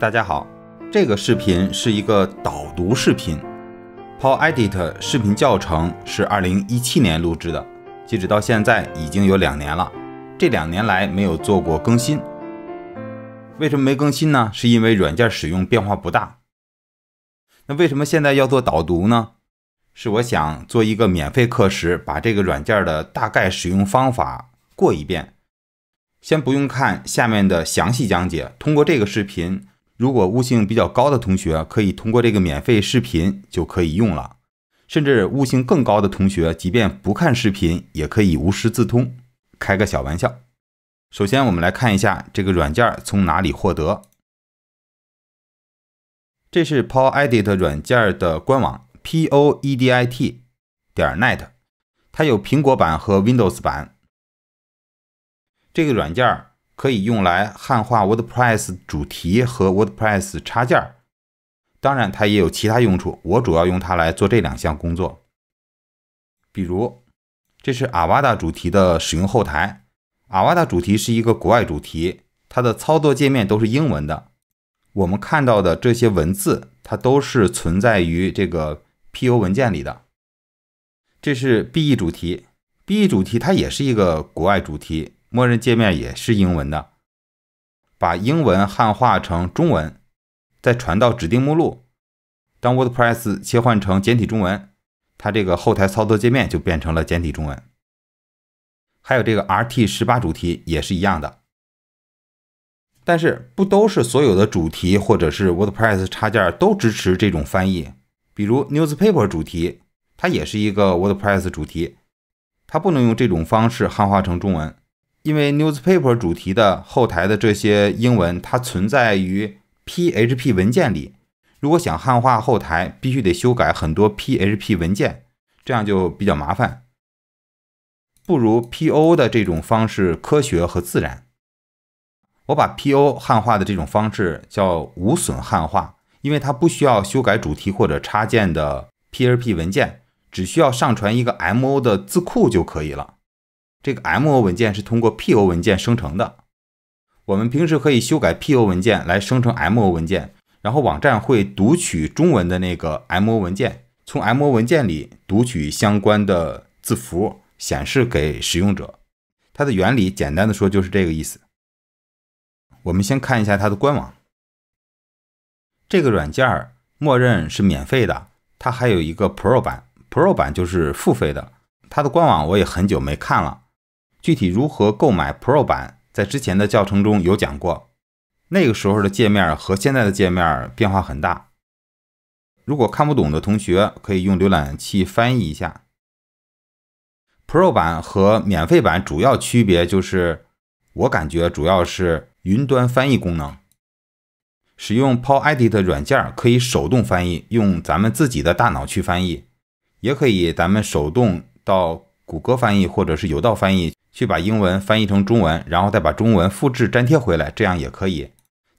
大家好，这个视频是一个导读视频 p a u l e d i t 视频教程是二零一七年录制的，截止到现在已经有两年了，这两年来没有做过更新。为什么没更新呢？是因为软件使用变化不大。那为什么现在要做导读呢？是我想做一个免费课时，把这个软件的大概使用方法过一遍，先不用看下面的详细讲解，通过这个视频。如果悟性比较高的同学，可以通过这个免费视频就可以用了。甚至悟性更高的同学，即便不看视频，也可以无师自通。开个小玩笑。首先，我们来看一下这个软件从哪里获得。这是 PowerEdit 软件的官网，p o e d i t 点 net，它有苹果版和 Windows 版。这个软件。可以用来汉化 WordPress 主题和 WordPress 插件儿，当然它也有其他用处。我主要用它来做这两项工作。比如，这是 Awa a 主题的使用后台，Awa a 主题是一个国外主题，它的操作界面都是英文的。我们看到的这些文字，它都是存在于这个 p o 文件里的。这是 BE 主题，BE 主题它也是一个国外主题。默认界面也是英文的，把英文汉化成中文，再传到指定目录。当 WordPress 切换成简体中文，它这个后台操作界面就变成了简体中文。还有这个 RT 十八主题也是一样的。但是不都是所有的主题或者是 WordPress 插件都支持这种翻译？比如 Newspaper 主题，它也是一个 WordPress 主题，它不能用这种方式汉化成中文。因为 newspaper 主题的后台的这些英文，它存在于 PHP 文件里。如果想汉化后台，必须得修改很多 PHP 文件，这样就比较麻烦。不如 PO 的这种方式科学和自然。我把 PO 汉化的这种方式叫无损汉化，因为它不需要修改主题或者插件的 PHP 文件，只需要上传一个 MO 的字库就可以了。这个 MO 文件是通过 PO 文件生成的。我们平时可以修改 PO 文件来生成 MO 文件，然后网站会读取中文的那个 MO 文件，从 MO 文件里读取相关的字符，显示给使用者。它的原理简单的说就是这个意思。我们先看一下它的官网。这个软件默认是免费的，它还有一个 Pro 版，Pro 版就是付费的。它的官网我也很久没看了。具体如何购买 Pro 版，在之前的教程中有讲过。那个时候的界面和现在的界面变化很大。如果看不懂的同学，可以用浏览器翻译一下。Pro 版和免费版主要区别就是，我感觉主要是云端翻译功能。使用 p o e d i t 软件可以手动翻译，用咱们自己的大脑去翻译，也可以咱们手动到谷歌翻译或者是有道翻译。去把英文翻译成中文，然后再把中文复制粘贴回来，这样也可以。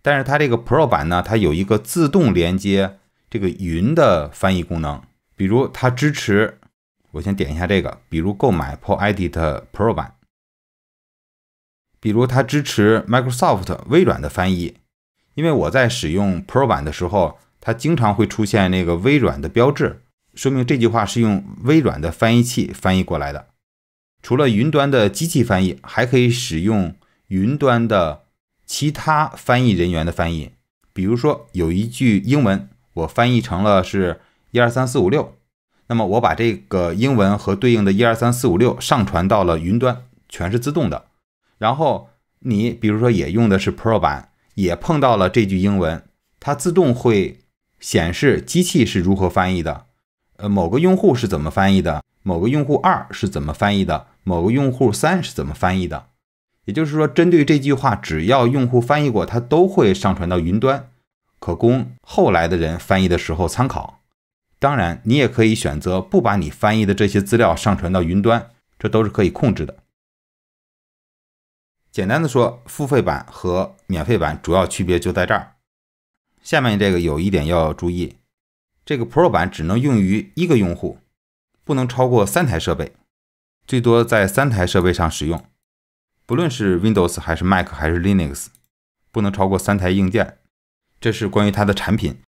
但是它这个 Pro 版呢，它有一个自动连接这个云的翻译功能。比如它支持，我先点一下这个，比如购买 Pro Edit Pro 版。比如它支持 Microsoft 微软的翻译，因为我在使用 Pro 版的时候，它经常会出现那个微软的标志，说明这句话是用微软的翻译器翻译过来的。除了云端的机器翻译，还可以使用云端的其他翻译人员的翻译。比如说，有一句英文，我翻译成了是“一二三四五六”。那么我把这个英文和对应的“一二三四五六”上传到了云端，全是自动的。然后你比如说也用的是 Pro 版，也碰到了这句英文，它自动会显示机器是如何翻译的，呃，某个用户是怎么翻译的。某个用户二是怎么翻译的？某个用户三是怎么翻译的？也就是说，针对这句话，只要用户翻译过，它都会上传到云端，可供后来的人翻译的时候参考。当然，你也可以选择不把你翻译的这些资料上传到云端，这都是可以控制的。简单的说，付费版和免费版主要区别就在这儿。下面这个有一点要注意：这个 Pro 版只能用于一个用户。不能超过三台设备，最多在三台设备上使用，不论是 Windows 还是 Mac 还是 Linux，不能超过三台硬件。这是关于它的产品。